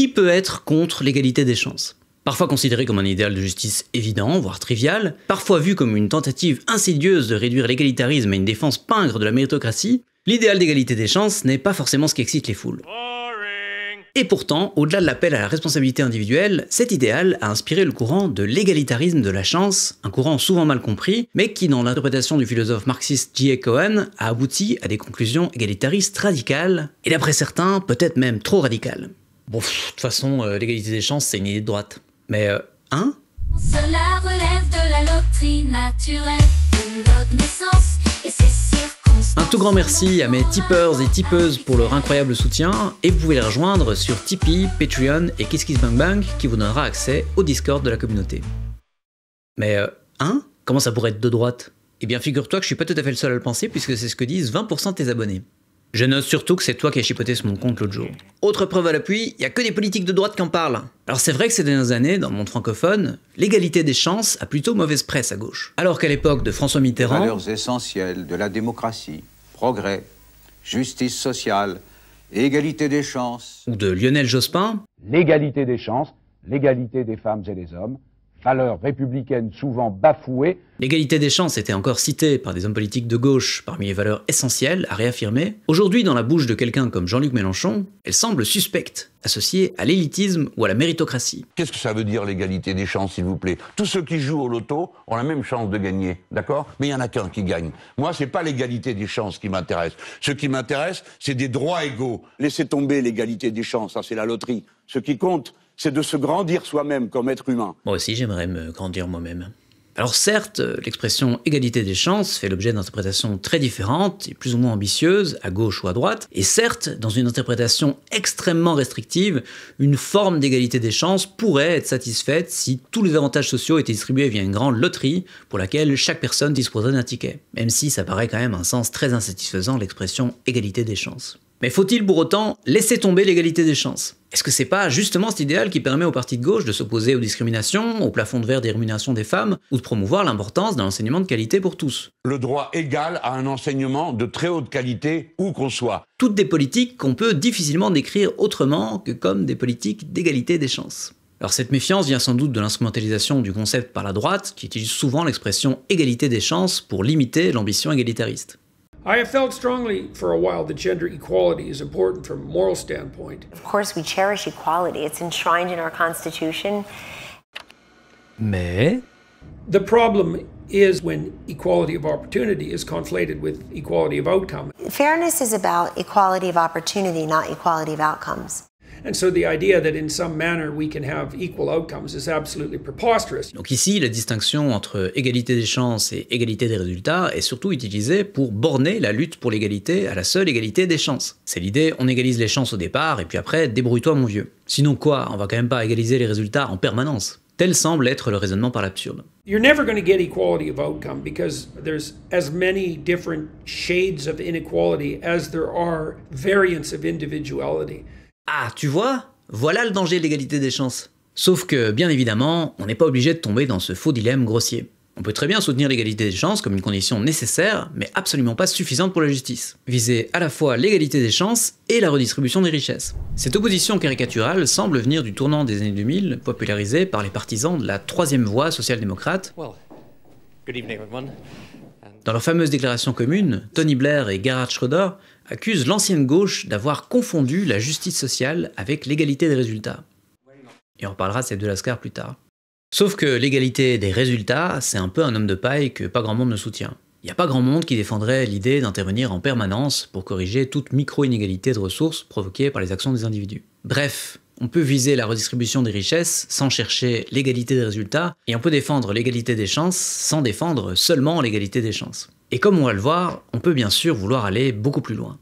qui peut être contre l'égalité des chances. Parfois considéré comme un idéal de justice évident, voire trivial, parfois vu comme une tentative insidieuse de réduire l'égalitarisme à une défense pingre de la méritocratie, l'idéal d'égalité des chances n'est pas forcément ce qui excite les foules. Et pourtant, au-delà de l'appel à la responsabilité individuelle, cet idéal a inspiré le courant de l'égalitarisme de la chance, un courant souvent mal compris, mais qui, dans l'interprétation du philosophe marxiste J.A. Cohen, a abouti à des conclusions égalitaristes radicales, et d'après certains, peut-être même trop radicales. Bon, de toute façon, euh, l'égalité des chances, c'est une idée de droite. Mais, euh, hein Cela la un tout grand merci à mes tipeurs et tipeuses pour leur incroyable soutien et vous pouvez les rejoindre sur Tipeee, Patreon et KissKissBankBank qui vous donnera accès au Discord de la communauté. Mais, euh, hein Comment ça pourrait être de droite Eh bien, figure-toi que je suis pas tout à fait le seul à le penser puisque c'est ce que disent 20% de tes abonnés. Je note surtout que c'est toi qui as chipoté sur mon compte l'autre jour. Autre preuve à l'appui, il n'y a que des politiques de droite qui en parlent. Alors c'est vrai que ces dernières années, dans le monde francophone, l'égalité des chances a plutôt mauvaise presse à gauche. Alors qu'à l'époque de François Mitterrand... valeurs essentielles de la démocratie, progrès, justice sociale, égalité des chances... Ou de Lionel Jospin... L'égalité des chances, l'égalité des femmes et des hommes, valeurs républicaines souvent bafouées. L'égalité des chances était encore citée par des hommes politiques de gauche parmi les valeurs essentielles à réaffirmer. Aujourd'hui, dans la bouche de quelqu'un comme Jean-Luc Mélenchon, elle semble suspecte, associée à l'élitisme ou à la méritocratie. Qu'est-ce que ça veut dire l'égalité des chances, s'il vous plaît Tous ceux qui jouent au loto ont la même chance de gagner, d'accord Mais il n'y en a qu'un qui gagne. Moi, c'est pas l'égalité des chances qui m'intéresse. Ce qui m'intéresse, c'est des droits égaux. Laissez tomber l'égalité des chances, ça c'est la loterie. Ce qui compte, c'est de se grandir soi-même comme être humain. Moi aussi, j'aimerais me grandir moi-même. Alors certes, l'expression égalité des chances fait l'objet d'interprétations très différentes et plus ou moins ambitieuses, à gauche ou à droite, et certes, dans une interprétation extrêmement restrictive, une forme d'égalité des chances pourrait être satisfaite si tous les avantages sociaux étaient distribués via une grande loterie pour laquelle chaque personne disposait d'un ticket, même si ça paraît quand même un sens très insatisfaisant l'expression égalité des chances. Mais faut-il pour autant laisser tomber l'égalité des chances Est-ce que c'est pas justement cet idéal qui permet aux partis de gauche de s'opposer aux discriminations, au plafond de verre des rémunérations des femmes, ou de promouvoir l'importance d'un enseignement de qualité pour tous Le droit égal à un enseignement de très haute qualité, où qu'on soit. Toutes des politiques qu'on peut difficilement décrire autrement que comme des politiques d'égalité des chances. Alors cette méfiance vient sans doute de l'instrumentalisation du concept par la droite, qui utilise souvent l'expression égalité des chances pour limiter l'ambition égalitariste. I have felt strongly for a while that gender equality is important from a moral standpoint. Of course, we cherish equality, it's enshrined in our Constitution. Mais? The problem is when equality of opportunity is conflated with equality of outcome. Fairness is about equality of opportunity, not equality of outcomes. Donc ici, la distinction entre égalité des chances et égalité des résultats est surtout utilisée pour borner la lutte pour l'égalité à la seule égalité des chances. C'est l'idée, on égalise les chances au départ, et puis après, débrouille-toi mon vieux. Sinon quoi, on va quand même pas égaliser les résultats en permanence. Tel semble être le raisonnement par l'absurde. You're never going to get equality of outcome because there's as many different shades of inequality as there are variants of individuality. Ah, tu vois Voilà le danger de l'égalité des chances. Sauf que, bien évidemment, on n'est pas obligé de tomber dans ce faux dilemme grossier. On peut très bien soutenir l'égalité des chances comme une condition nécessaire, mais absolument pas suffisante pour la justice. Viser à la fois l'égalité des chances et la redistribution des richesses. Cette opposition caricaturale semble venir du tournant des années 2000, popularisé par les partisans de la troisième voie social-démocrate. Dans leur fameuse déclaration commune, Tony Blair et Gerhard Schröder accuse l'ancienne gauche d'avoir confondu la justice sociale avec l'égalité des résultats. Et on reparlera de ces de Lascar plus tard. Sauf que l'égalité des résultats, c'est un peu un homme de paille que pas grand monde ne soutient. Il n'y a pas grand monde qui défendrait l'idée d'intervenir en permanence pour corriger toute micro-inégalité de ressources provoquée par les actions des individus. Bref, on peut viser la redistribution des richesses sans chercher l'égalité des résultats, et on peut défendre l'égalité des chances sans défendre seulement l'égalité des chances. Et comme on va le voir, on peut bien sûr vouloir aller beaucoup plus loin.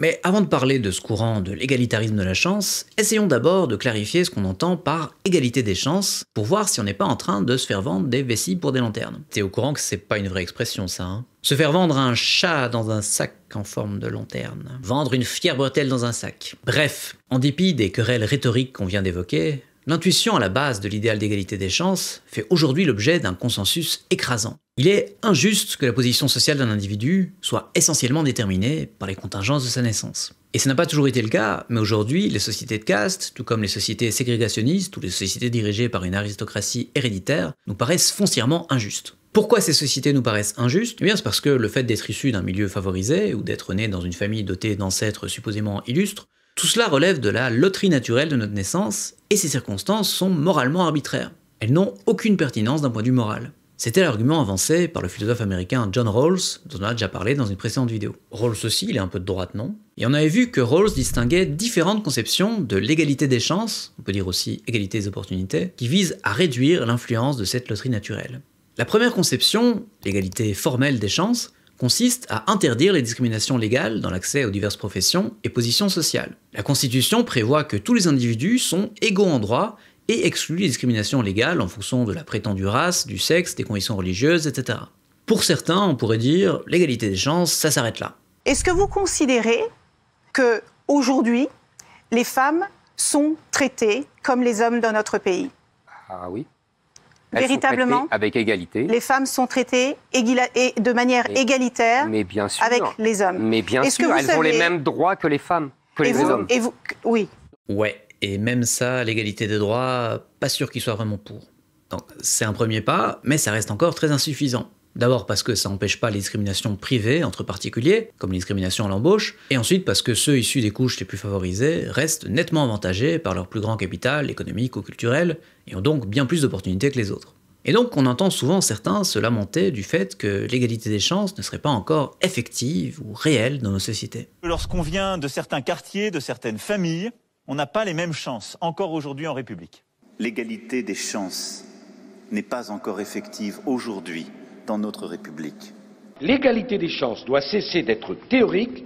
Mais avant de parler de ce courant de l'égalitarisme de la chance, essayons d'abord de clarifier ce qu'on entend par égalité des chances pour voir si on n'est pas en train de se faire vendre des vessies pour des lanternes. T'es au courant que c'est pas une vraie expression ça, hein Se faire vendre un chat dans un sac en forme de lanterne. Vendre une fière bretelle dans un sac. Bref, en dépit des querelles rhétoriques qu'on vient d'évoquer, L'intuition à la base de l'idéal d'égalité des chances fait aujourd'hui l'objet d'un consensus écrasant. Il est injuste que la position sociale d'un individu soit essentiellement déterminée par les contingences de sa naissance. Et ce n'a pas toujours été le cas, mais aujourd'hui, les sociétés de caste, tout comme les sociétés ségrégationnistes ou les sociétés dirigées par une aristocratie héréditaire, nous paraissent foncièrement injustes. Pourquoi ces sociétés nous paraissent injustes Eh bien, c'est parce que le fait d'être issu d'un milieu favorisé ou d'être né dans une famille dotée d'ancêtres supposément illustres tout cela relève de la loterie naturelle de notre naissance, et ces circonstances sont moralement arbitraires. Elles n'ont aucune pertinence d'un point de vue moral. C'était l'argument avancé par le philosophe américain John Rawls, dont on a déjà parlé dans une précédente vidéo. Rawls aussi, il est un peu de droite, non Et on avait vu que Rawls distinguait différentes conceptions de l'égalité des chances, on peut dire aussi égalité des opportunités, qui visent à réduire l'influence de cette loterie naturelle. La première conception, l'égalité formelle des chances, consiste à interdire les discriminations légales dans l'accès aux diverses professions et positions sociales. La Constitution prévoit que tous les individus sont égaux en droit et exclut les discriminations légales en fonction de la prétendue race, du sexe, des conditions religieuses, etc. Pour certains, on pourrait dire l'égalité des chances, ça s'arrête là. Est-ce que vous considérez que aujourd'hui, les femmes sont traitées comme les hommes dans notre pays Ah oui véritablement, avec égalité. Les femmes sont traitées de manière égalitaire mais bien avec les hommes. Mais bien sûr, elles ont les mêmes droits que les femmes, que les hommes. Et oui. Ouais, et même ça, l'égalité des droits, pas sûr qu'il soit vraiment pour. Donc c'est un premier pas, mais ça reste encore très insuffisant. D'abord parce que ça n'empêche pas les discriminations privées entre particuliers, comme les discriminations à l'embauche, et ensuite parce que ceux issus des couches les plus favorisées restent nettement avantagés par leur plus grand capital économique ou culturel, et ont donc bien plus d'opportunités que les autres. Et donc on entend souvent certains se lamenter du fait que l'égalité des chances ne serait pas encore effective ou réelle dans nos sociétés. Lorsqu'on vient de certains quartiers, de certaines familles, on n'a pas les mêmes chances, encore aujourd'hui en République. L'égalité des chances n'est pas encore effective aujourd'hui notre République. L'égalité des chances doit cesser d'être théorique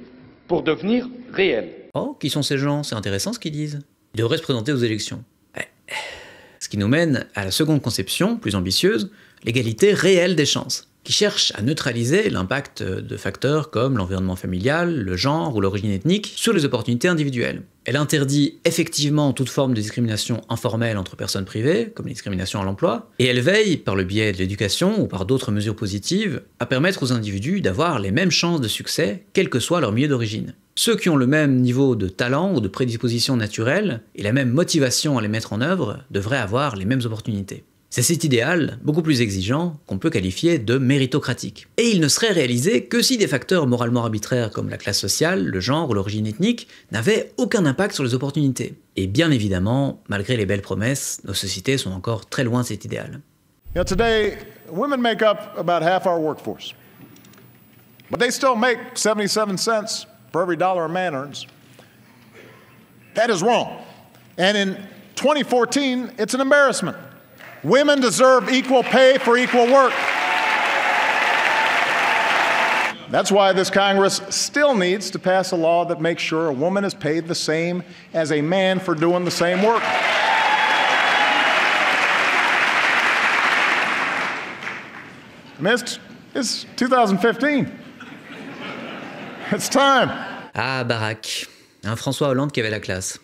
pour devenir réelle. Oh, qui sont ces gens C'est intéressant ce qu'ils disent. Ils devraient se présenter aux élections. Ce qui nous mène à la seconde conception, plus ambitieuse, l'égalité réelle des chances, qui cherche à neutraliser l'impact de facteurs comme l'environnement familial, le genre ou l'origine ethnique sur les opportunités individuelles. Elle interdit effectivement toute forme de discrimination informelle entre personnes privées, comme les discriminations à l'emploi, et elle veille, par le biais de l'éducation ou par d'autres mesures positives, à permettre aux individus d'avoir les mêmes chances de succès, quel que soit leur milieu d'origine. Ceux qui ont le même niveau de talent ou de prédisposition naturelle et la même motivation à les mettre en œuvre devraient avoir les mêmes opportunités. C'est cet idéal, beaucoup plus exigeant, qu'on peut qualifier de méritocratique. Et il ne serait réalisé que si des facteurs moralement arbitraires comme la classe sociale, le genre ou l'origine ethnique n'avaient aucun impact sur les opportunités. Et bien évidemment, malgré les belles promesses, nos sociétés sont encore très loin de cet idéal. today, women make up about half our workforce. But they still make 77 cents for every dollar a man earns. That is wrong. And 2014, it's an embarrassment. Women deserve equal pay for equal work. That's why this Congress still needs to pass a law that makes sure a woman is paid the same as a man for doing the same work. I mean, it's, it's 2015. It's time. Ah, Barack. Un François Hollande qui avait la classe.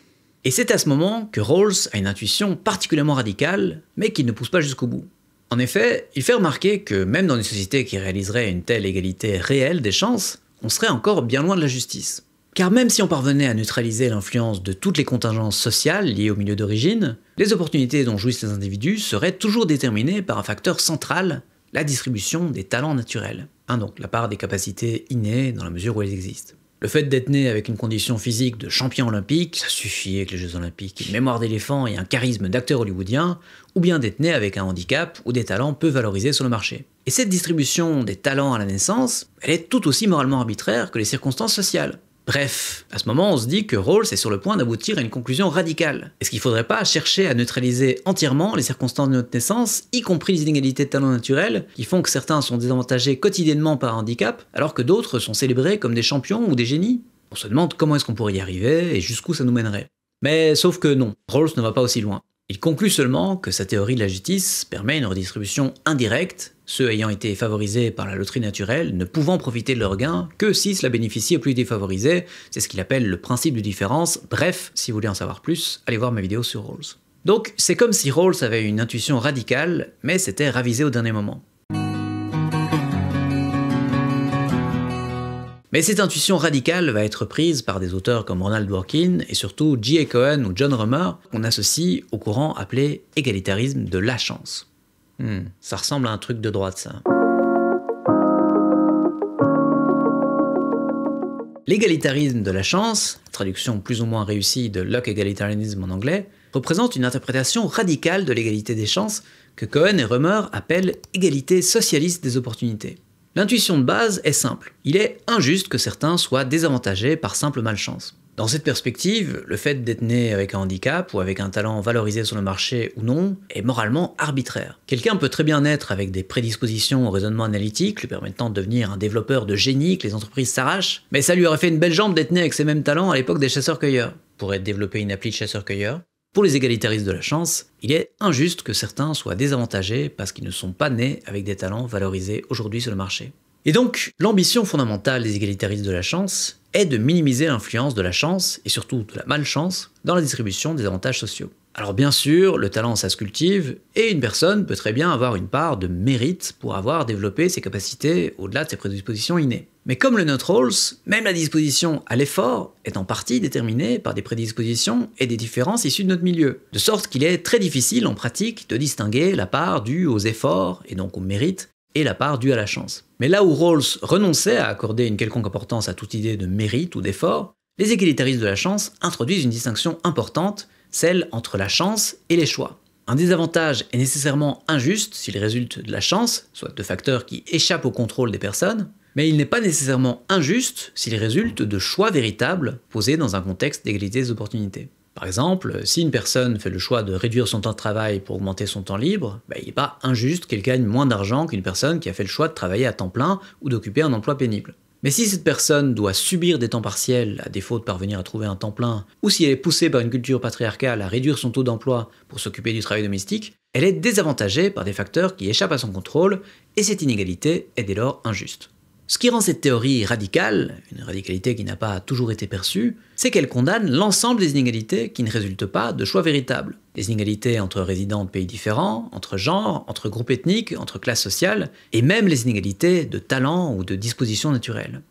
Et c'est à ce moment que Rawls a une intuition particulièrement radicale, mais qu'il ne pousse pas jusqu'au bout. En effet, il fait remarquer que même dans une société qui réaliserait une telle égalité réelle des chances, on serait encore bien loin de la justice. Car même si on parvenait à neutraliser l'influence de toutes les contingences sociales liées au milieu d'origine, les opportunités dont jouissent les individus seraient toujours déterminées par un facteur central, la distribution des talents naturels, hein, donc la part des capacités innées dans la mesure où elles existent. Le fait d'être né avec une condition physique de champion olympique, ça suffit avec les Jeux olympiques, une mémoire d'éléphant et un charisme d'acteur hollywoodien, ou bien d'être né avec un handicap ou des talents peu valorisés sur le marché. Et cette distribution des talents à la naissance, elle est tout aussi moralement arbitraire que les circonstances sociales. Bref, à ce moment, on se dit que Rawls est sur le point d'aboutir à une conclusion radicale. Est-ce qu'il ne faudrait pas chercher à neutraliser entièrement les circonstances de notre naissance, y compris les inégalités de talent naturel, qui font que certains sont désavantagés quotidiennement par un handicap, alors que d'autres sont célébrés comme des champions ou des génies On se demande comment est-ce qu'on pourrait y arriver et jusqu'où ça nous mènerait. Mais sauf que non, Rawls ne va pas aussi loin. Il conclut seulement que sa théorie de la justice permet une redistribution indirecte, ceux ayant été favorisés par la loterie naturelle ne pouvant profiter de leurs gains que si cela bénéficie aux plus défavorisés, c'est ce qu'il appelle le principe de différence. Bref, si vous voulez en savoir plus, allez voir ma vidéo sur Rawls. Donc c'est comme si Rawls avait une intuition radicale, mais s'était ravisé au dernier moment. Mais cette intuition radicale va être prise par des auteurs comme Ronald Dworkin et surtout J.A. Cohen ou John Romer, qu'on associe au courant appelé égalitarisme de la chance. Hmm, ça ressemble à un truc de droite ça. L'égalitarisme de la chance, traduction plus ou moins réussie de Locke Egalitarianism en anglais, représente une interprétation radicale de l'égalité des chances que Cohen et Remer appellent égalité socialiste des opportunités. L'intuition de base est simple. Il est injuste que certains soient désavantagés par simple malchance. Dans cette perspective, le fait d'être né avec un handicap ou avec un talent valorisé sur le marché ou non est moralement arbitraire. Quelqu'un peut très bien être avec des prédispositions au raisonnement analytique, lui permettant de devenir un développeur de génie que les entreprises s'arrachent, mais ça lui aurait fait une belle jambe d'être né avec ces mêmes talents à l'époque des chasseurs-cueilleurs. Pour être développé une appli de chasseur cueilleurs pour les égalitaristes de la chance, il est injuste que certains soient désavantagés parce qu'ils ne sont pas nés avec des talents valorisés aujourd'hui sur le marché. Et donc, l'ambition fondamentale des égalitaristes de la chance est de minimiser l'influence de la chance, et surtout de la malchance, dans la distribution des avantages sociaux. Alors bien sûr, le talent ça se cultive, et une personne peut très bien avoir une part de mérite pour avoir développé ses capacités au-delà de ses prédispositions innées. Mais comme le note rolls même la disposition à l'effort est en partie déterminée par des prédispositions et des différences issues de notre milieu, de sorte qu'il est très difficile en pratique de distinguer la part due aux efforts et donc au mérite et la part due à la chance. Mais là où Rawls renonçait à accorder une quelconque importance à toute idée de mérite ou d'effort, les égalitaristes de la chance introduisent une distinction importante, celle entre la chance et les choix. Un désavantage est nécessairement injuste s'il résulte de la chance, soit de facteurs qui échappent au contrôle des personnes, mais il n'est pas nécessairement injuste s'il résulte de choix véritables posés dans un contexte d'égalité des opportunités. Par exemple, si une personne fait le choix de réduire son temps de travail pour augmenter son temps libre, bah, il n'est pas injuste qu'elle gagne moins d'argent qu'une personne qui a fait le choix de travailler à temps plein ou d'occuper un emploi pénible. Mais si cette personne doit subir des temps partiels à défaut de parvenir à trouver un temps plein, ou si elle est poussée par une culture patriarcale à réduire son taux d'emploi pour s'occuper du travail domestique, elle est désavantagée par des facteurs qui échappent à son contrôle, et cette inégalité est dès lors injuste. Ce qui rend cette théorie radicale, une radicalité qui n'a pas toujours été perçue, c'est qu'elle condamne l'ensemble des inégalités qui ne résultent pas de choix véritables. Les inégalités entre résidents de pays différents, entre genres, entre groupes ethniques, entre classes sociales, et même les inégalités de talent ou de dispositions naturelles.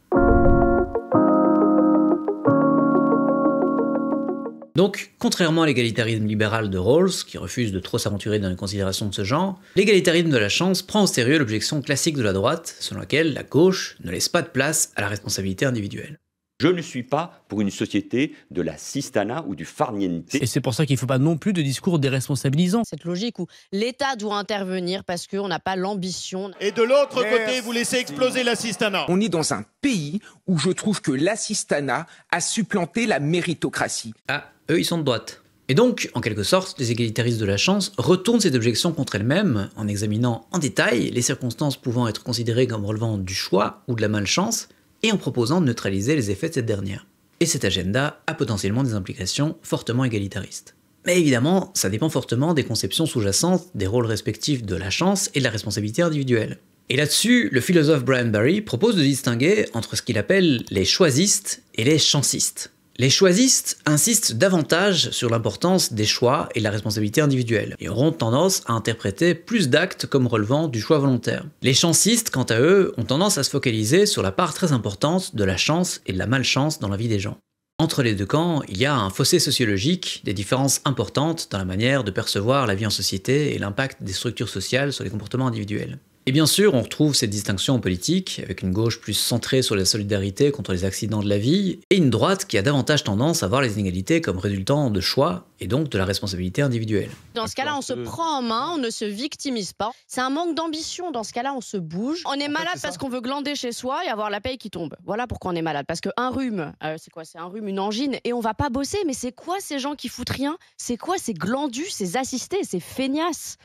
Donc, contrairement à l'égalitarisme libéral de Rawls, qui refuse de trop s'aventurer dans une considération de ce genre, l'égalitarisme de la chance prend au sérieux l'objection classique de la droite, selon laquelle la gauche ne laisse pas de place à la responsabilité individuelle. Je ne suis pas pour une société de la cistana ou du farniente. Et c'est pour ça qu'il ne faut pas non plus de discours déresponsabilisant. Cette logique où l'État doit intervenir parce qu'on n'a pas l'ambition. Et de l'autre côté, vous laissez exploser la cistana. On est dans un pays où je trouve que la cistana a supplanté la méritocratie. Ah, eux, ils sont de droite. Et donc, en quelque sorte, les égalitaristes de la chance retournent ces objections contre elles-mêmes en examinant en détail les circonstances pouvant être considérées comme relevant du choix ou de la malchance et en proposant de neutraliser les effets de cette dernière. Et cet agenda a potentiellement des implications fortement égalitaristes. Mais évidemment, ça dépend fortement des conceptions sous-jacentes des rôles respectifs de la chance et de la responsabilité individuelle. Et là-dessus, le philosophe Brian Barry propose de distinguer entre ce qu'il appelle les choisistes et les chancistes. Les choisistes insistent davantage sur l'importance des choix et la responsabilité individuelle, et auront tendance à interpréter plus d'actes comme relevant du choix volontaire. Les chancistes, quant à eux, ont tendance à se focaliser sur la part très importante de la chance et de la malchance dans la vie des gens. Entre les deux camps, il y a un fossé sociologique, des différences importantes dans la manière de percevoir la vie en société et l'impact des structures sociales sur les comportements individuels. Et bien sûr, on retrouve cette distinction en politique, avec une gauche plus centrée sur la solidarité contre les accidents de la vie, et une droite qui a davantage tendance à voir les inégalités comme résultant de choix et donc de la responsabilité individuelle. Dans ce cas-là, on se prend en main, on ne se victimise pas. C'est un manque d'ambition. Dans ce cas-là, on se bouge. On est malade parce qu'on veut glander chez soi et avoir la paye qui tombe. Voilà pourquoi on est malade. Parce qu'un rhume, euh, c'est quoi C'est un rhume, une angine, et on va pas bosser. Mais c'est quoi ces gens qui foutent rien C'est quoi ces glandus, ces assistés, ces feignasses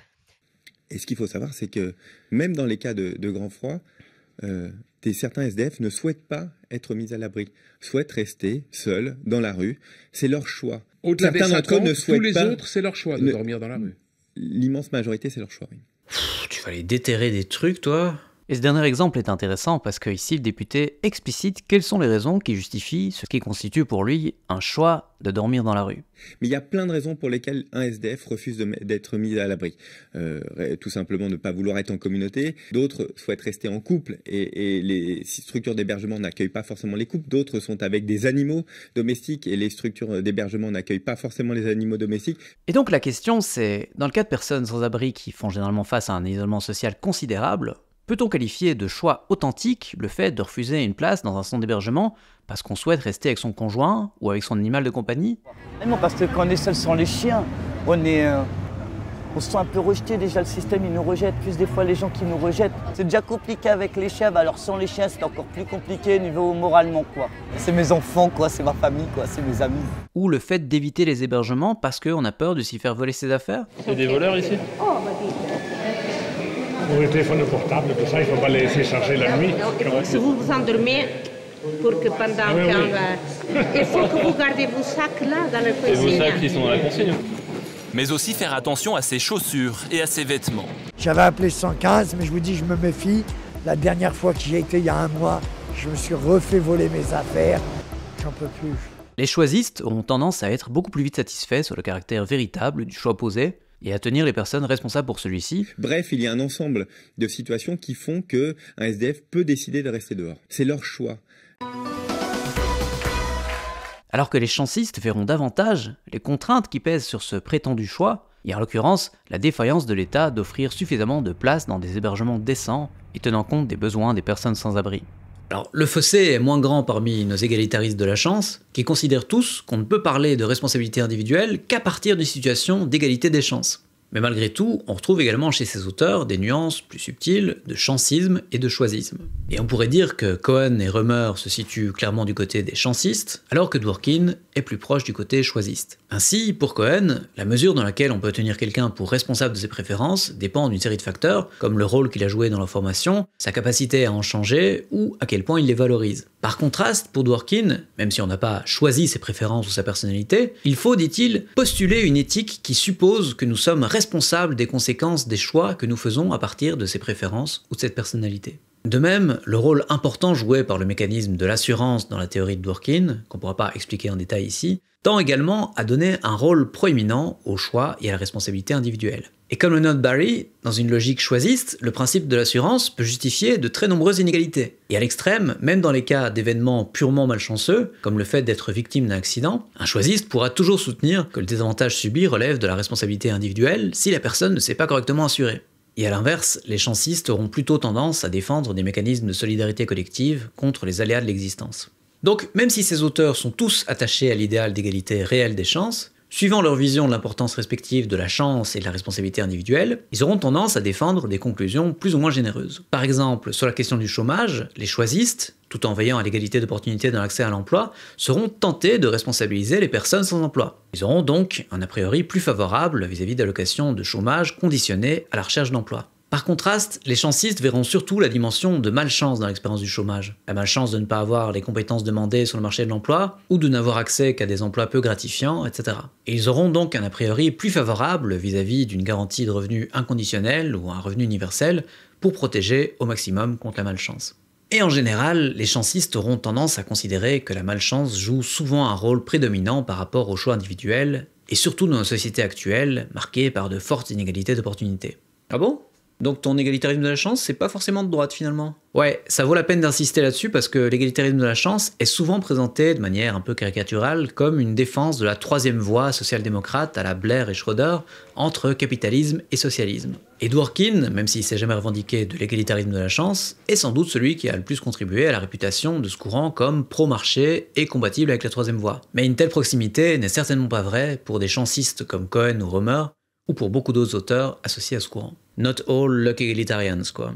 et ce qu'il faut savoir, c'est que même dans les cas de, grand froid, euh, certains SDF ne souhaitent pas être mis à l'abri, souhaitent rester seuls dans la rue. C'est leur choix. Au-delà des 50, eux ne tous les autres, c'est leur choix de dormir dans la rue. L'immense majorité, c'est leur choix. tu vas les déterrer des trucs, toi et ce dernier exemple est intéressant parce que ici le député explicite quelles sont les raisons qui justifient ce qui constitue pour lui un choix de dormir dans la rue. Mais il y a plein de raisons pour lesquelles un SDF refuse d'être mis à l'abri. Euh, tout simplement ne pas vouloir être en communauté. D'autres souhaitent rester en couple et les structures d'hébergement n'accueillent pas forcément les couples. D'autres sont avec des animaux domestiques et les structures d'hébergement n'accueillent pas forcément les animaux domestiques. Et donc la question c'est, dans le cas de personnes sans abri qui font généralement face à un isolement social considérable, Peut-on qualifier de choix authentique le fait de refuser une place dans un centre d'hébergement parce qu'on souhaite rester avec son conjoint ou avec son animal de compagnie Non, parce que quand on est seul sans les chiens, on est, euh, on se sent un peu rejeté déjà. Le système, il nous rejette. Plus des fois, les gens qui nous rejettent. C'est déjà compliqué avec les chiens. Bah, alors sans les chiens, c'est encore plus compliqué niveau moralement, quoi. C'est mes enfants, quoi. C'est ma famille, quoi. C'est mes amis. Ou le fait d'éviter les hébergements parce qu'on a peur de s'y faire voler ses affaires. Il y a des voleurs ici oh, bah, pour les téléphones portables, ça, il ne faut pas les laisser charger la nuit. si vous vous endormez, pour que pendant Il faut que vous euh, gardez vos sacs là, dans la consigne. Et vos sacs qui sont dans la consigne. Mais aussi faire attention à ses chaussures et à ses vêtements. J'avais appelé 115, mais je vous dis, je me méfie. La dernière fois que j'y été, il y a un mois, je me suis refait voler mes affaires. J'en peux plus. Les choisistes ont tendance à être beaucoup plus vite satisfaits sur le caractère véritable du choix posé, et à tenir les personnes responsables pour celui-ci. Bref, il y a un ensemble de situations qui font que un SDF peut décider de rester dehors. C'est leur choix. Alors que les chancistes verront davantage les contraintes qui pèsent sur ce prétendu choix, et en l'occurrence la défaillance de l'État d'offrir suffisamment de places dans des hébergements décents et tenant compte des besoins des personnes sans abri. Alors, le fossé est moins grand parmi nos égalitaristes de la chance, qui considèrent tous qu'on ne peut parler de responsabilité individuelle qu'à partir d'une situation d'égalité des chances. Mais malgré tout, on retrouve également chez ces auteurs des nuances plus subtiles de chancisme et de choisisme. Et on pourrait dire que Cohen et Römer se situent clairement du côté des chancistes, alors que Dworkin est plus proche du côté choisiste. Ainsi, pour Cohen, la mesure dans laquelle on peut tenir quelqu'un pour responsable de ses préférences dépend d'une série de facteurs, comme le rôle qu'il a joué dans la formation, sa capacité à en changer ou à quel point il les valorise. Par contraste, pour Dworkin, même si on n'a pas choisi ses préférences ou sa personnalité, il faut, dit-il, postuler une éthique qui suppose que nous sommes responsables des conséquences des choix que nous faisons à partir de ces préférences ou de cette personnalité. De même, le rôle important joué par le mécanisme de l'assurance dans la théorie de Dworkin, qu'on ne pourra pas expliquer en détail ici, tend également à donner un rôle proéminent au choix et à la responsabilité individuelle. Et comme le note Barry, dans une logique choisiste, le principe de l'assurance peut justifier de très nombreuses inégalités. Et à l'extrême, même dans les cas d'événements purement malchanceux, comme le fait d'être victime d'un accident, un choisiste pourra toujours soutenir que le désavantage subi relève de la responsabilité individuelle si la personne ne s'est pas correctement assurée. Et à l'inverse, les chancistes auront plutôt tendance à défendre des mécanismes de solidarité collective contre les aléas de l'existence. Donc, même si ces auteurs sont tous attachés à l'idéal d'égalité réelle des chances, Suivant leur vision de l'importance respective de la chance et de la responsabilité individuelle, ils auront tendance à défendre des conclusions plus ou moins généreuses. Par exemple, sur la question du chômage, les choisistes, tout en veillant à l'égalité d'opportunités dans l'accès à l'emploi, seront tentés de responsabiliser les personnes sans emploi. Ils auront donc un a priori plus favorable vis-à-vis d'allocations de chômage conditionnées à la recherche d'emploi. Par contraste, les chancistes verront surtout la dimension de malchance dans l'expérience du chômage. La malchance de ne pas avoir les compétences demandées sur le marché de l'emploi, ou de n'avoir accès qu'à des emplois peu gratifiants, etc. Et ils auront donc un a priori plus favorable vis-à-vis d'une garantie de revenu inconditionnel ou un revenu universel pour protéger au maximum contre la malchance. Et en général, les chancistes auront tendance à considérer que la malchance joue souvent un rôle prédominant par rapport aux choix individuels, et surtout dans nos sociétés actuelles, marquées par de fortes inégalités d'opportunités. Ah bon donc ton égalitarisme de la chance, c'est pas forcément de droite finalement. Ouais, ça vaut la peine d'insister là-dessus parce que l'égalitarisme de la chance est souvent présenté de manière un peu caricaturale comme une défense de la troisième voie social-démocrate à la Blair et Schroeder entre capitalisme et socialisme. Edward Keane, même s'il s'est jamais revendiqué de l'égalitarisme de la chance, est sans doute celui qui a le plus contribué à la réputation de ce courant comme pro-marché et compatible avec la troisième voie. Mais une telle proximité n'est certainement pas vraie pour des chancistes comme Cohen ou Romer, ou pour beaucoup d'autres auteurs associés à ce courant. Not all lucky egalitarians, quoi.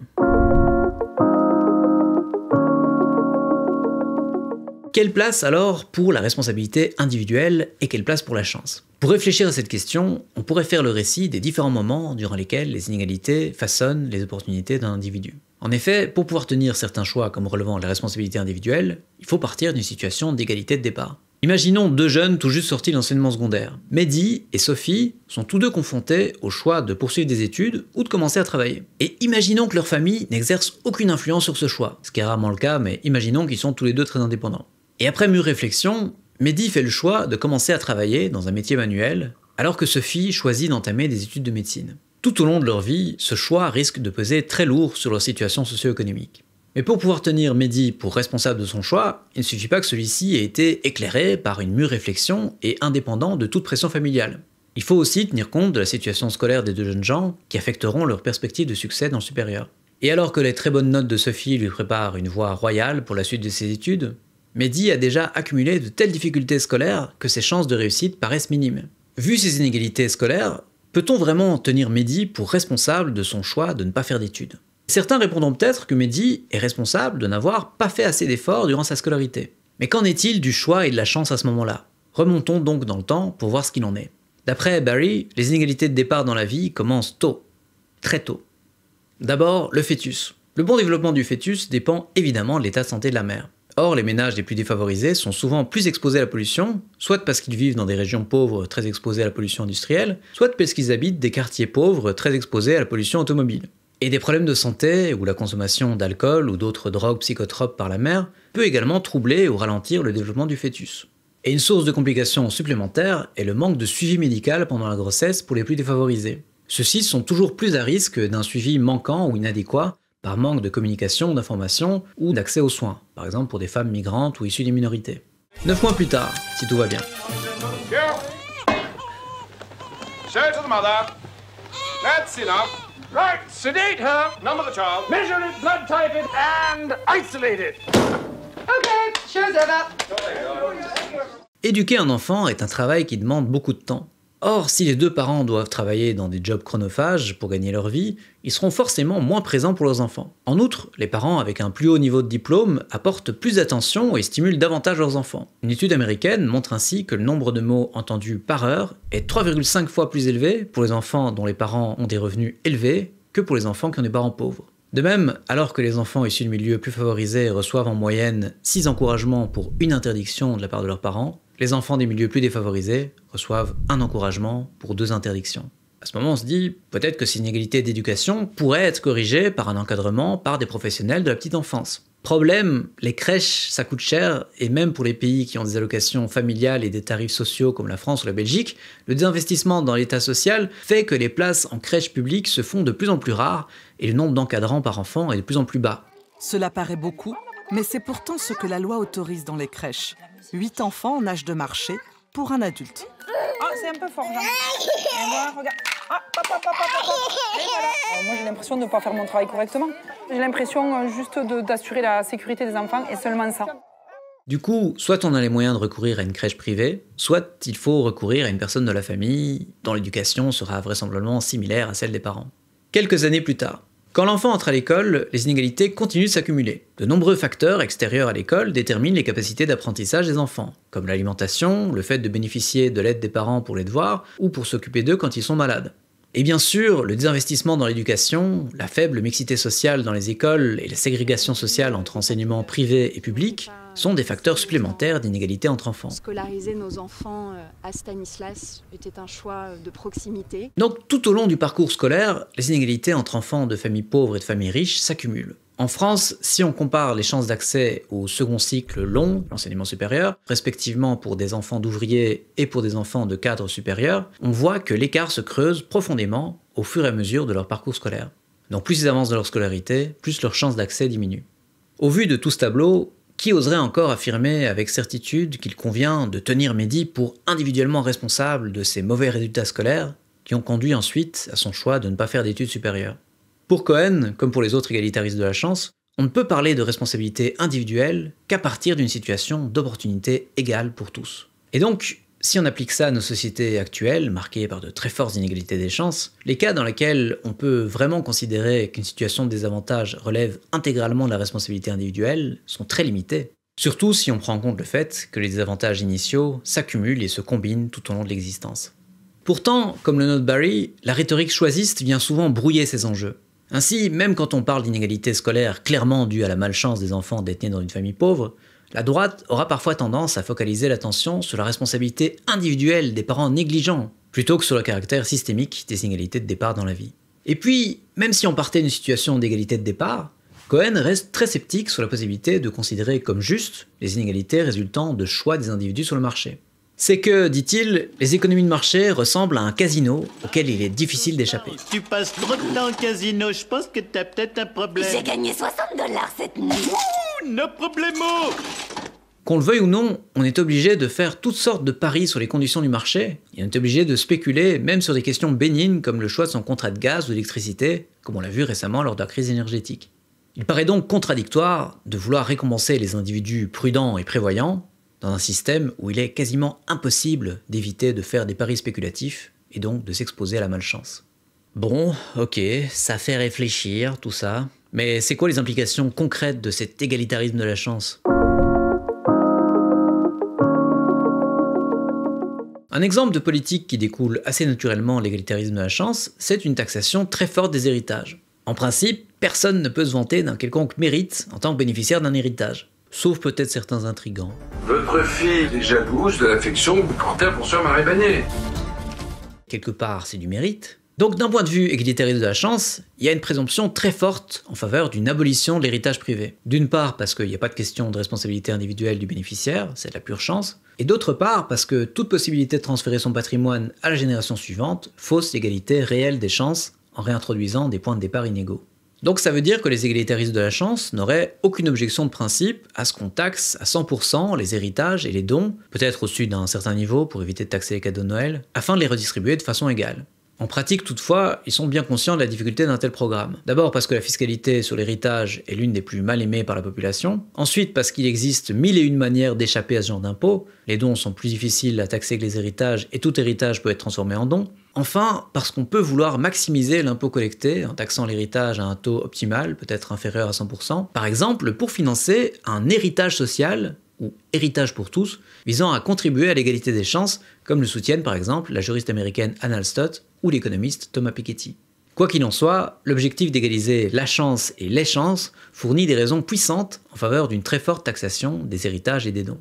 Quelle place alors pour la responsabilité individuelle et quelle place pour la chance Pour réfléchir à cette question, on pourrait faire le récit des différents moments durant lesquels les inégalités façonnent les opportunités d'un individu. En effet, pour pouvoir tenir certains choix comme relevant la responsabilité individuelle, il faut partir d'une situation d'égalité de départ. Imaginons deux jeunes tout juste sortis de l'enseignement secondaire. Mehdi et Sophie sont tous deux confrontés au choix de poursuivre des études ou de commencer à travailler. Et imaginons que leur famille n'exerce aucune influence sur ce choix, ce qui est rarement le cas, mais imaginons qu'ils sont tous les deux très indépendants. Et après mûre réflexion, Mehdi fait le choix de commencer à travailler dans un métier manuel, alors que Sophie choisit d'entamer des études de médecine. Tout au long de leur vie, ce choix risque de peser très lourd sur leur situation socio-économique. Mais pour pouvoir tenir Mehdi pour responsable de son choix, il ne suffit pas que celui-ci ait été éclairé par une mûre réflexion et indépendant de toute pression familiale. Il faut aussi tenir compte de la situation scolaire des deux jeunes gens qui affecteront leur perspective de succès dans le supérieur. Et alors que les très bonnes notes de Sophie lui préparent une voie royale pour la suite de ses études, Mehdi a déjà accumulé de telles difficultés scolaires que ses chances de réussite paraissent minimes. Vu ces inégalités scolaires, peut-on vraiment tenir Mehdi pour responsable de son choix de ne pas faire d'études Certains répondront peut-être que Mehdi est responsable de n'avoir pas fait assez d'efforts durant sa scolarité. Mais qu'en est-il du choix et de la chance à ce moment-là Remontons donc dans le temps pour voir ce qu'il en est. D'après Barry, les inégalités de départ dans la vie commencent tôt, très tôt. D'abord, le fœtus. Le bon développement du fœtus dépend évidemment de l'état de santé de la mère. Or, les ménages les plus défavorisés sont souvent plus exposés à la pollution, soit parce qu'ils vivent dans des régions pauvres très exposées à la pollution industrielle, soit parce qu'ils habitent des quartiers pauvres très exposés à la pollution automobile. Et des problèmes de santé ou la consommation d'alcool ou d'autres drogues psychotropes par la mère peut également troubler ou ralentir le développement du fœtus. Et une source de complications supplémentaires est le manque de suivi médical pendant la grossesse pour les plus défavorisés. Ceux-ci sont toujours plus à risque d'un suivi manquant ou inadéquat par manque de communication, d'information ou d'accès aux soins, par exemple pour des femmes migrantes ou issues des minorités. Neuf mois plus tard, si tout va bien. Right, sedate her, number the child, measure it, blood type it, and isolate it. Okay, show's over. Éduquer un enfant est un travail qui demande beaucoup de temps Or, si les deux parents doivent travailler dans des jobs chronophages pour gagner leur vie, ils seront forcément moins présents pour leurs enfants. En outre, les parents avec un plus haut niveau de diplôme apportent plus d'attention et stimulent davantage leurs enfants. Une étude américaine montre ainsi que le nombre de mots entendus par heure est 3,5 fois plus élevé pour les enfants dont les parents ont des revenus élevés que pour les enfants qui ont des parents pauvres. De même, alors que les enfants issus de milieux plus favorisés reçoivent en moyenne 6 encouragements pour une interdiction de la part de leurs parents, les enfants des milieux plus défavorisés reçoivent un encouragement pour deux interdictions. À ce moment, on se dit peut-être que ces inégalités d'éducation pourraient être corrigées par un encadrement par des professionnels de la petite enfance. Problème, les crèches, ça coûte cher, et même pour les pays qui ont des allocations familiales et des tarifs sociaux comme la France ou la Belgique, le désinvestissement dans l'état social fait que les places en crèche publique se font de plus en plus rares et le nombre d'encadrants par enfant est de plus en plus bas. Cela paraît beaucoup, mais c'est pourtant ce que la loi autorise dans les crèches. 8 enfants en âge de marché, pour un adulte. Ah, c'est un peu fort, regarde. moi, j'ai l'impression de ne pas faire mon travail correctement. J'ai l'impression euh, juste d'assurer la sécurité des enfants et seulement ça. Du coup, soit on a les moyens de recourir à une crèche privée, soit il faut recourir à une personne de la famille dont l'éducation sera vraisemblablement similaire à celle des parents. Quelques années plus tard, quand l'enfant entre à l'école, les inégalités continuent de s'accumuler. De nombreux facteurs extérieurs à l'école déterminent les capacités d'apprentissage des enfants, comme l'alimentation, le fait de bénéficier de l'aide des parents pour les devoirs ou pour s'occuper d'eux quand ils sont malades. Et bien sûr, le désinvestissement dans l'éducation, la faible mixité sociale dans les écoles et la ségrégation sociale entre enseignement privé et public sont des facteurs supplémentaires d'inégalité entre enfants. Scolariser nos enfants euh, à Stanislas était un choix euh, de proximité. Donc tout au long du parcours scolaire, les inégalités entre enfants de familles pauvres et de familles riches s'accumulent. En France, si on compare les chances d'accès au second cycle long, l'enseignement supérieur, respectivement pour des enfants d'ouvriers et pour des enfants de cadres supérieurs, on voit que l'écart se creuse profondément au fur et à mesure de leur parcours scolaire. Donc plus ils avancent dans leur scolarité, plus leurs chances d'accès diminuent. Au vu de tout ce tableau, qui oserait encore affirmer avec certitude qu'il convient de tenir Mehdi pour individuellement responsable de ses mauvais résultats scolaires qui ont conduit ensuite à son choix de ne pas faire d'études supérieures Pour Cohen, comme pour les autres égalitaristes de la chance, on ne peut parler de responsabilité individuelle qu'à partir d'une situation d'opportunité égale pour tous. Et donc, si on applique ça à nos sociétés actuelles, marquées par de très fortes inégalités des chances, les cas dans lesquels on peut vraiment considérer qu'une situation de désavantage relève intégralement de la responsabilité individuelle sont très limités. Surtout si on prend en compte le fait que les désavantages initiaux s'accumulent et se combinent tout au long de l'existence. Pourtant, comme le note Barry, la rhétorique choisiste vient souvent brouiller ces enjeux. Ainsi, même quand on parle d'inégalités scolaires clairement dues à la malchance des enfants détenus dans une famille pauvre, la droite aura parfois tendance à focaliser l'attention sur la responsabilité individuelle des parents négligents, plutôt que sur le caractère systémique des inégalités de départ dans la vie. Et puis, même si on partait d'une situation d'égalité de départ, Cohen reste très sceptique sur la possibilité de considérer comme juste les inégalités résultant de choix des individus sur le marché. C'est que, dit-il, les économies de marché ressemblent à un casino auquel il est difficile d'échapper. Tu passes trop de temps au casino, je pense que t'as peut-être un problème. J'ai gagné 60 dollars cette nuit no qu'on le veuille ou non, on est obligé de faire toutes sortes de paris sur les conditions du marché, et on est obligé de spéculer même sur des questions bénignes comme le choix de son contrat de gaz ou d'électricité, comme on l'a vu récemment lors de la crise énergétique. Il paraît donc contradictoire de vouloir récompenser les individus prudents et prévoyants dans un système où il est quasiment impossible d'éviter de faire des paris spéculatifs et donc de s'exposer à la malchance. Bon, ok, ça fait réfléchir tout ça, mais c'est quoi les implications concrètes de cet égalitarisme de la chance Un exemple de politique qui découle assez naturellement l'égalitarisme de la chance, c'est une taxation très forte des héritages. En principe, personne ne peut se vanter d'un quelconque mérite en tant que bénéficiaire d'un héritage, sauf peut-être certains intrigants. Votre fille est jalouse de l'affection que vous portez à Marie Quelque part, c'est du mérite, donc d'un point de vue égalitariste de la chance, il y a une présomption très forte en faveur d'une abolition de l'héritage privé. D'une part parce qu'il n'y a pas de question de responsabilité individuelle du bénéficiaire, c'est de la pure chance, et d'autre part parce que toute possibilité de transférer son patrimoine à la génération suivante fausse l'égalité réelle des chances en réintroduisant des points de départ inégaux. Donc ça veut dire que les égalitaristes de la chance n'auraient aucune objection de principe à ce qu'on taxe à 100% les héritages et les dons, peut-être au-dessus d'un certain niveau pour éviter de taxer les cadeaux de Noël, afin de les redistribuer de façon égale. En pratique, toutefois, ils sont bien conscients de la difficulté d'un tel programme. D'abord parce que la fiscalité sur l'héritage est l'une des plus mal aimées par la population. Ensuite parce qu'il existe mille et une manières d'échapper à ce genre d'impôt. Les dons sont plus difficiles à taxer que les héritages et tout héritage peut être transformé en don. Enfin, parce qu'on peut vouloir maximiser l'impôt collecté en taxant l'héritage à un taux optimal, peut-être inférieur à 100%, par exemple pour financer un héritage social ou Héritage pour tous, visant à contribuer à l'égalité des chances, comme le soutiennent par exemple la juriste américaine Annal Stott ou l'économiste Thomas Piketty. Quoi qu'il en soit, l'objectif d'égaliser la chance et les chances fournit des raisons puissantes en faveur d'une très forte taxation des héritages et des dons.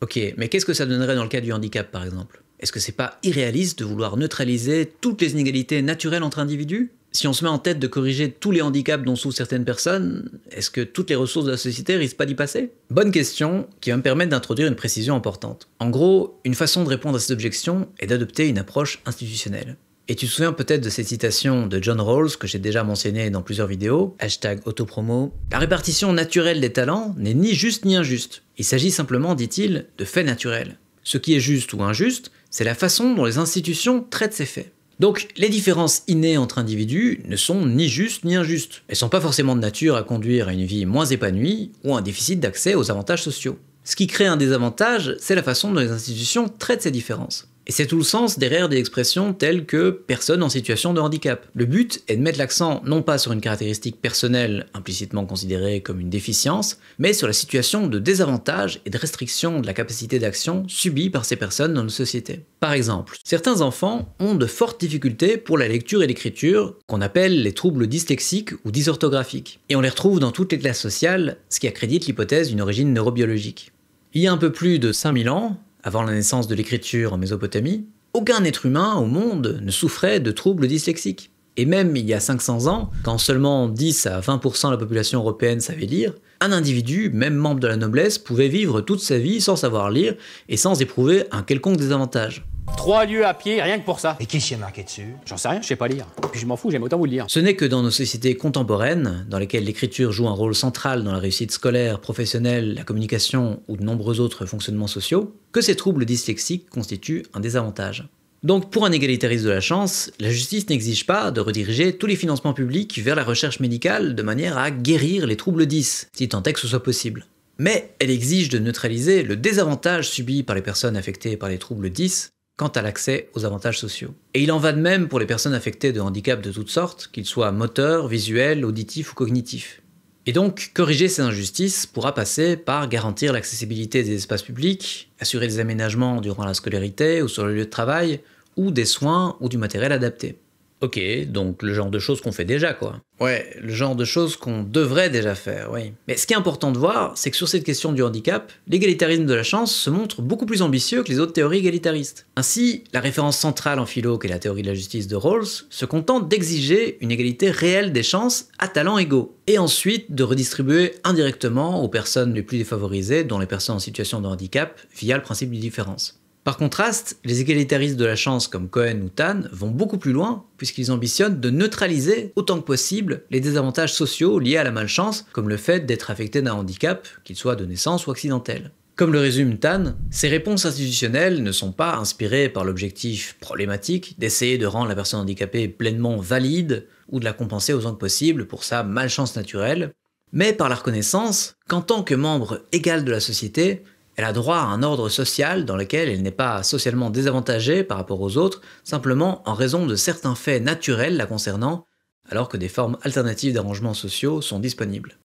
Ok, mais qu'est-ce que ça donnerait dans le cas du handicap par exemple Est-ce que c'est pas irréaliste de vouloir neutraliser toutes les inégalités naturelles entre individus si on se met en tête de corriger tous les handicaps dont souffrent certaines personnes, est-ce que toutes les ressources de la société risquent pas d'y passer Bonne question qui va me permettre d'introduire une précision importante. En gros, une façon de répondre à cette objection est d'adopter une approche institutionnelle. Et tu te souviens peut-être de cette citation de John Rawls que j'ai déjà mentionnée dans plusieurs vidéos, hashtag autopromo. La répartition naturelle des talents n'est ni juste ni injuste. Il s'agit simplement, dit-il, de faits naturels. Ce qui est juste ou injuste, c'est la façon dont les institutions traitent ces faits. Donc les différences innées entre individus ne sont ni justes ni injustes. Elles sont pas forcément de nature à conduire à une vie moins épanouie ou un déficit d'accès aux avantages sociaux. Ce qui crée un désavantage, c'est la façon dont les institutions traitent ces différences. Et c'est tout le sens derrière des expressions telles que personne en situation de handicap. Le but est de mettre l'accent non pas sur une caractéristique personnelle implicitement considérée comme une déficience, mais sur la situation de désavantage et de restriction de la capacité d'action subie par ces personnes dans nos sociétés. Par exemple, certains enfants ont de fortes difficultés pour la lecture et l'écriture, qu'on appelle les troubles dyslexiques ou dysorthographiques, et on les retrouve dans toutes les classes sociales, ce qui accrédite l'hypothèse d'une origine neurobiologique. Il y a un peu plus de 5000 ans, avant la naissance de l'écriture en Mésopotamie, aucun être humain au monde ne souffrait de troubles dyslexiques. Et même il y a 500 ans, quand seulement 10 à 20% de la population européenne savait lire, un individu, même membre de la noblesse, pouvait vivre toute sa vie sans savoir lire et sans éprouver un quelconque désavantage. Trois lieux à pied, rien que pour ça. Et qui s'y est marqué dessus J'en sais rien, je sais pas lire. Puis je m'en fous, j'aime autant vous le dire. Ce n'est que dans nos sociétés contemporaines, dans lesquelles l'écriture joue un rôle central dans la réussite scolaire, professionnelle, la communication ou de nombreux autres fonctionnements sociaux, que ces troubles dyslexiques constituent un désavantage. Donc pour un égalitariste de la chance, la justice n'exige pas de rediriger tous les financements publics vers la recherche médicale de manière à guérir les troubles 10, si tant est que ce soit possible. Mais elle exige de neutraliser le désavantage subi par les personnes affectées par les troubles 10 quant à l'accès aux avantages sociaux. Et il en va de même pour les personnes affectées de handicaps de toutes sortes, qu'ils soient moteurs, visuels, auditifs ou cognitifs. Et donc, corriger ces injustices pourra passer par garantir l'accessibilité des espaces publics, assurer des aménagements durant la scolarité ou sur le lieu de travail, ou des soins ou du matériel adapté. Ok, donc le genre de choses qu'on fait déjà, quoi. Ouais, le genre de choses qu'on devrait déjà faire, oui. Mais ce qui est important de voir, c'est que sur cette question du handicap, l'égalitarisme de la chance se montre beaucoup plus ambitieux que les autres théories égalitaristes. Ainsi, la référence centrale en philo, est la théorie de la justice de Rawls, se contente d'exiger une égalité réelle des chances à talents égaux, et ensuite de redistribuer indirectement aux personnes les plus défavorisées, dont les personnes en situation de handicap, via le principe de différence. Par contraste, les égalitaristes de la chance comme Cohen ou Tan vont beaucoup plus loin puisqu'ils ambitionnent de neutraliser autant que possible les désavantages sociaux liés à la malchance, comme le fait d'être affecté d'un handicap, qu'il soit de naissance ou accidentel. Comme le résume Tan, ces réponses institutionnelles ne sont pas inspirées par l'objectif problématique d'essayer de rendre la personne handicapée pleinement valide ou de la compenser autant que possible pour sa malchance naturelle, mais par la reconnaissance qu'en tant que membre égal de la société, elle a droit à un ordre social dans lequel elle n'est pas socialement désavantagée par rapport aux autres, simplement en raison de certains faits naturels la concernant, alors que des formes alternatives d'arrangements sociaux sont disponibles.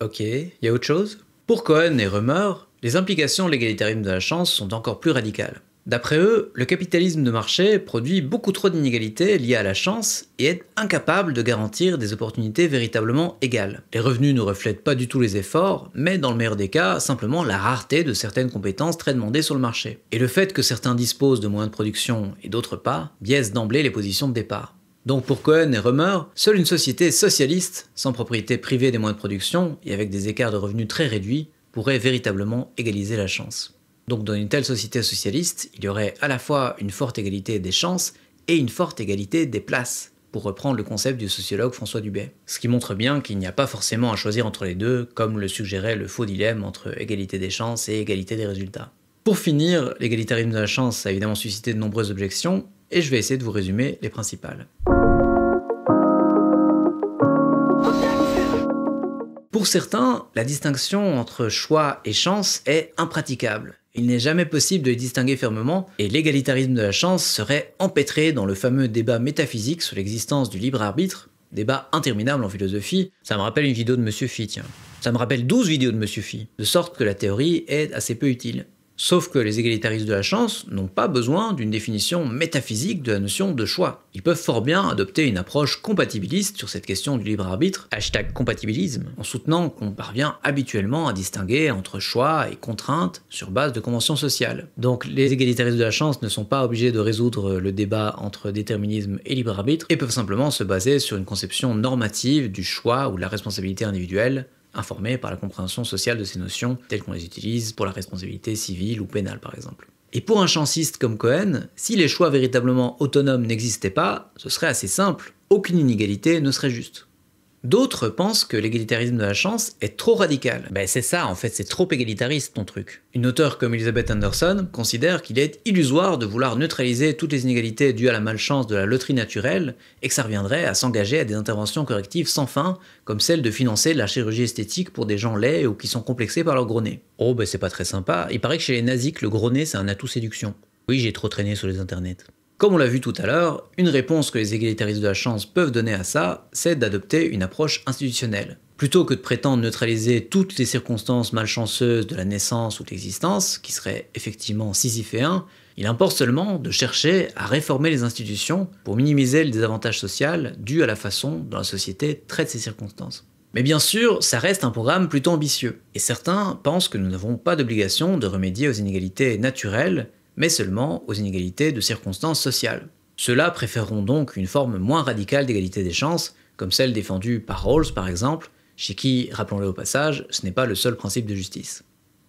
Ok, y a autre chose Pour Cohen et Remer, les implications l'égalitarisme de la chance sont encore plus radicales. D'après eux, le capitalisme de marché produit beaucoup trop d'inégalités liées à la chance et est incapable de garantir des opportunités véritablement égales. Les revenus ne reflètent pas du tout les efforts, mais dans le meilleur des cas, simplement la rareté de certaines compétences très demandées sur le marché. Et le fait que certains disposent de moyens de production et d'autres pas, biaise d'emblée les positions de départ. Donc pour Cohen et Römer, seule une société socialiste, sans propriété privée des moyens de production et avec des écarts de revenus très réduits, pourrait véritablement égaliser la chance. Donc dans une telle société socialiste, il y aurait à la fois une forte égalité des chances et une forte égalité des places, pour reprendre le concept du sociologue François Dubé. Ce qui montre bien qu'il n'y a pas forcément à choisir entre les deux, comme le suggérait le faux dilemme entre égalité des chances et égalité des résultats. Pour finir, l'égalitarisme de la chance a évidemment suscité de nombreuses objections, et je vais essayer de vous résumer les principales. Pour certains, la distinction entre choix et chance est impraticable. Il n'est jamais possible de les distinguer fermement, et l'égalitarisme de la chance serait empêtré dans le fameux débat métaphysique sur l'existence du libre arbitre, débat interminable en philosophie. Ça me rappelle une vidéo de Monsieur Phi, tiens. Ça me rappelle 12 vidéos de Monsieur Phi, de sorte que la théorie est assez peu utile. Sauf que les égalitaristes de la chance n'ont pas besoin d'une définition métaphysique de la notion de choix. Ils peuvent fort bien adopter une approche compatibiliste sur cette question du libre arbitre, hashtag compatibilisme, en soutenant qu'on parvient habituellement à distinguer entre choix et contraintes sur base de conventions sociales. Donc les égalitaristes de la chance ne sont pas obligés de résoudre le débat entre déterminisme et libre arbitre et peuvent simplement se baser sur une conception normative du choix ou de la responsabilité individuelle informés par la compréhension sociale de ces notions telles qu'on les utilise pour la responsabilité civile ou pénale par exemple. Et pour un chanciste comme Cohen, si les choix véritablement autonomes n'existaient pas, ce serait assez simple, aucune inégalité ne serait juste. D'autres pensent que l'égalitarisme de la chance est trop radical. Ben c'est ça, en fait, c'est trop égalitariste ton truc. Une auteure comme Elizabeth Anderson considère qu'il est illusoire de vouloir neutraliser toutes les inégalités dues à la malchance de la loterie naturelle et que ça reviendrait à s'engager à des interventions correctives sans fin, comme celle de financer la chirurgie esthétique pour des gens laids ou qui sont complexés par leur gros nez. Oh ben c'est pas très sympa, il paraît que chez les nazis le gros nez c'est un atout séduction. Oui, j'ai trop traîné sur les internets. Comme on l'a vu tout à l'heure, une réponse que les égalitaristes de la chance peuvent donner à ça, c'est d'adopter une approche institutionnelle. Plutôt que de prétendre neutraliser toutes les circonstances malchanceuses de la naissance ou de l'existence, qui serait effectivement sisyphéens, il importe seulement de chercher à réformer les institutions pour minimiser le désavantage social dû à la façon dont la société traite ces circonstances. Mais bien sûr, ça reste un programme plutôt ambitieux, et certains pensent que nous n'avons pas d'obligation de remédier aux inégalités naturelles mais seulement aux inégalités de circonstances sociales. Ceux-là préféreront donc une forme moins radicale d'égalité des chances, comme celle défendue par Rawls par exemple, chez qui, rappelons-le au passage, ce n'est pas le seul principe de justice.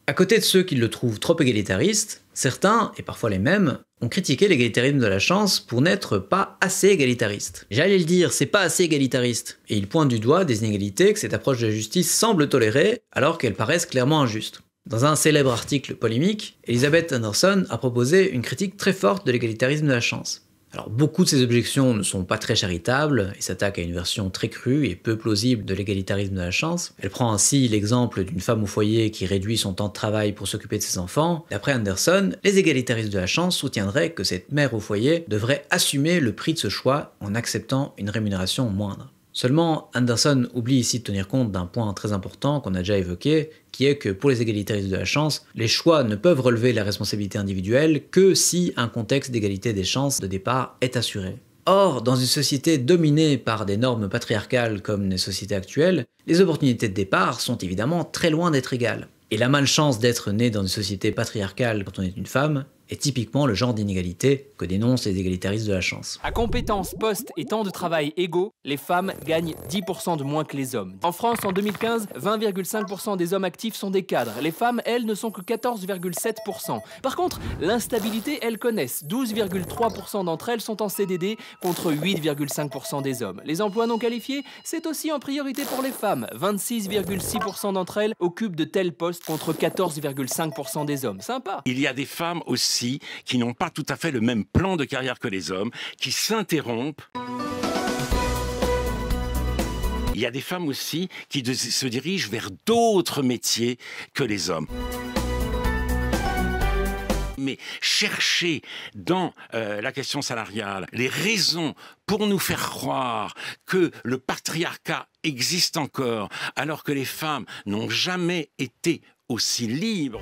À côté de ceux qui le trouvent trop égalitariste, certains, et parfois les mêmes, ont critiqué l'égalitarisme de la chance pour n'être pas assez égalitariste. J'allais le dire, c'est pas assez égalitariste. Et ils pointent du doigt des inégalités que cette approche de la justice semble tolérer alors qu'elles paraissent clairement injustes. Dans un célèbre article polémique, Elizabeth Anderson a proposé une critique très forte de l'égalitarisme de la chance. Alors beaucoup de ces objections ne sont pas très charitables et s'attaquent à une version très crue et peu plausible de l'égalitarisme de la chance. Elle prend ainsi l'exemple d'une femme au foyer qui réduit son temps de travail pour s'occuper de ses enfants. D'après Anderson, les égalitaristes de la chance soutiendraient que cette mère au foyer devrait assumer le prix de ce choix en acceptant une rémunération moindre. Seulement, Anderson oublie ici de tenir compte d'un point très important qu'on a déjà évoqué, qui est que pour les égalitaristes de la chance, les choix ne peuvent relever la responsabilité individuelle que si un contexte d'égalité des chances de départ est assuré. Or, dans une société dominée par des normes patriarcales comme les sociétés actuelles, les opportunités de départ sont évidemment très loin d'être égales. Et la malchance d'être né dans une société patriarcale quand on est une femme est typiquement le genre d'inégalité que dénoncent les égalitaristes de la chance. À compétences, postes et temps de travail égaux, les femmes gagnent 10% de moins que les hommes. En France, en 2015, 20,5% des hommes actifs sont des cadres. Les femmes, elles, ne sont que 14,7%. Par contre, l'instabilité, elles connaissent. 12,3% d'entre elles sont en CDD contre 8,5% des hommes. Les emplois non qualifiés, c'est aussi en priorité pour les femmes. 26,6% d'entre elles occupent de tels postes contre 14,5% des hommes. Sympa. Il y a des femmes aussi qui n'ont pas tout à fait le même plan de carrière que les hommes, qui s'interrompent. Il y a des femmes aussi qui se dirigent vers d'autres métiers que les hommes mais chercher dans euh, la question salariale les raisons pour nous faire croire que le patriarcat existe encore alors que les femmes n'ont jamais été aussi libres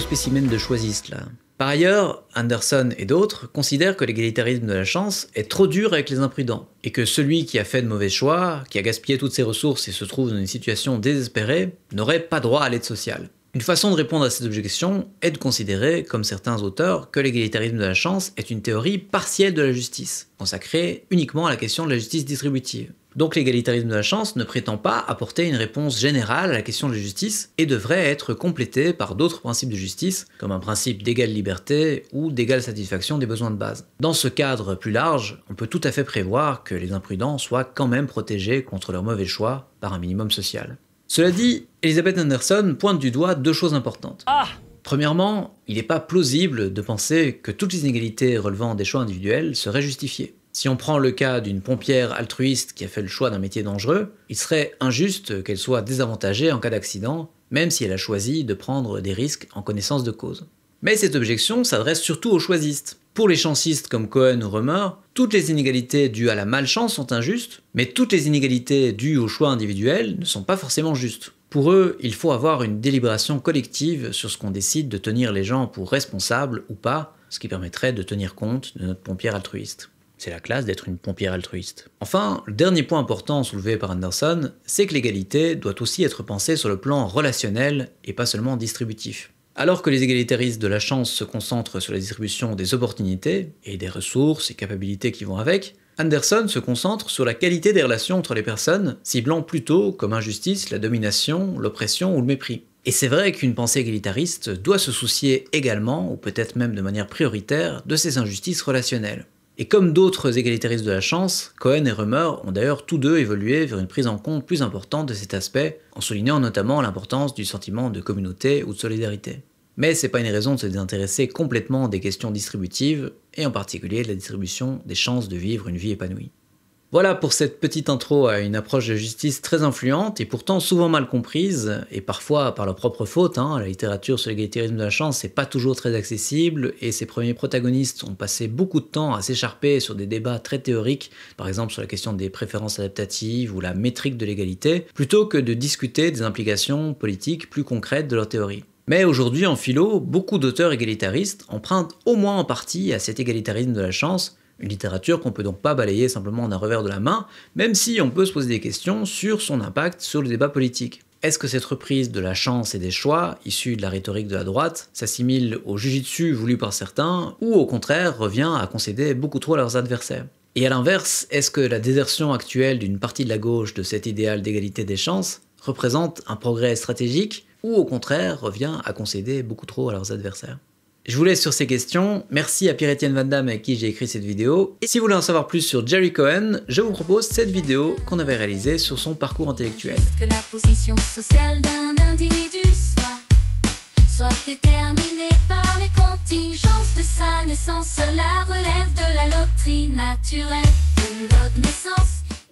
spécimens de choisistes là. Par ailleurs, Anderson et d'autres considèrent que l'égalitarisme de la chance est trop dur avec les imprudents, et que celui qui a fait de mauvais choix, qui a gaspillé toutes ses ressources et se trouve dans une situation désespérée, n'aurait pas droit à l'aide sociale. Une façon de répondre à cette objection est de considérer, comme certains auteurs, que l'égalitarisme de la chance est une théorie partielle de la justice, consacrée uniquement à la question de la justice distributive. Donc l'égalitarisme de la chance ne prétend pas apporter une réponse générale à la question de la justice et devrait être complété par d'autres principes de justice, comme un principe d'égale liberté ou d'égale satisfaction des besoins de base. Dans ce cadre plus large, on peut tout à fait prévoir que les imprudents soient quand même protégés contre leurs mauvais choix par un minimum social. Cela dit, Elizabeth Anderson pointe du doigt deux choses importantes. Ah Premièrement, il n'est pas plausible de penser que toutes les inégalités relevant des choix individuels seraient justifiées. Si on prend le cas d'une pompière altruiste qui a fait le choix d'un métier dangereux, il serait injuste qu'elle soit désavantagée en cas d'accident, même si elle a choisi de prendre des risques en connaissance de cause. Mais cette objection s'adresse surtout aux choisistes. Pour les chancistes comme Cohen ou Remer, toutes les inégalités dues à la malchance sont injustes, mais toutes les inégalités dues au choix individuel ne sont pas forcément justes. Pour eux, il faut avoir une délibération collective sur ce qu'on décide de tenir les gens pour responsables ou pas, ce qui permettrait de tenir compte de notre pompière altruiste. C'est la classe d'être une pompière altruiste. Enfin, le dernier point important soulevé par Anderson, c'est que l'égalité doit aussi être pensée sur le plan relationnel et pas seulement distributif. Alors que les égalitaristes de la chance se concentrent sur la distribution des opportunités et des ressources et capacités qui vont avec, Anderson se concentre sur la qualité des relations entre les personnes, ciblant plutôt comme injustice la domination, l'oppression ou le mépris. Et c'est vrai qu'une pensée égalitariste doit se soucier également, ou peut-être même de manière prioritaire, de ces injustices relationnelles. Et comme d'autres égalitaristes de la chance, Cohen et Römer ont d'ailleurs tous deux évolué vers une prise en compte plus importante de cet aspect, en soulignant notamment l'importance du sentiment de communauté ou de solidarité. Mais c'est pas une raison de se désintéresser complètement des questions distributives, et en particulier de la distribution des chances de vivre une vie épanouie. Voilà pour cette petite intro à une approche de justice très influente et pourtant souvent mal comprise, et parfois par leur propre faute. Hein. La littérature sur l'égalitarisme de la chance n'est pas toujours très accessible, et ses premiers protagonistes ont passé beaucoup de temps à s'écharper sur des débats très théoriques, par exemple sur la question des préférences adaptatives ou la métrique de l'égalité, plutôt que de discuter des implications politiques plus concrètes de leur théorie. Mais aujourd'hui, en philo, beaucoup d'auteurs égalitaristes empruntent au moins en partie à cet égalitarisme de la chance, une littérature qu'on peut donc pas balayer simplement d'un revers de la main, même si on peut se poser des questions sur son impact sur le débat politique. Est-ce que cette reprise de la chance et des choix, issue de la rhétorique de la droite, s'assimile au jujitsu voulu par certains, ou au contraire revient à concéder beaucoup trop à leurs adversaires Et à l'inverse, est-ce que la désertion actuelle d'une partie de la gauche de cet idéal d'égalité des chances représente un progrès stratégique, ou au contraire revient à concéder beaucoup trop à leurs adversaires je vous laisse sur ces questions. Merci à Pierre-Étienne Van Damme avec qui j'ai écrit cette vidéo. Et si vous voulez en savoir plus sur Jerry Cohen, je vous propose cette vidéo qu'on avait réalisée sur son parcours intellectuel. Que la position sociale d'un individu soit, soit déterminée par les contingences de sa naissance, cela relève de la loterie naturelle de notre naissance.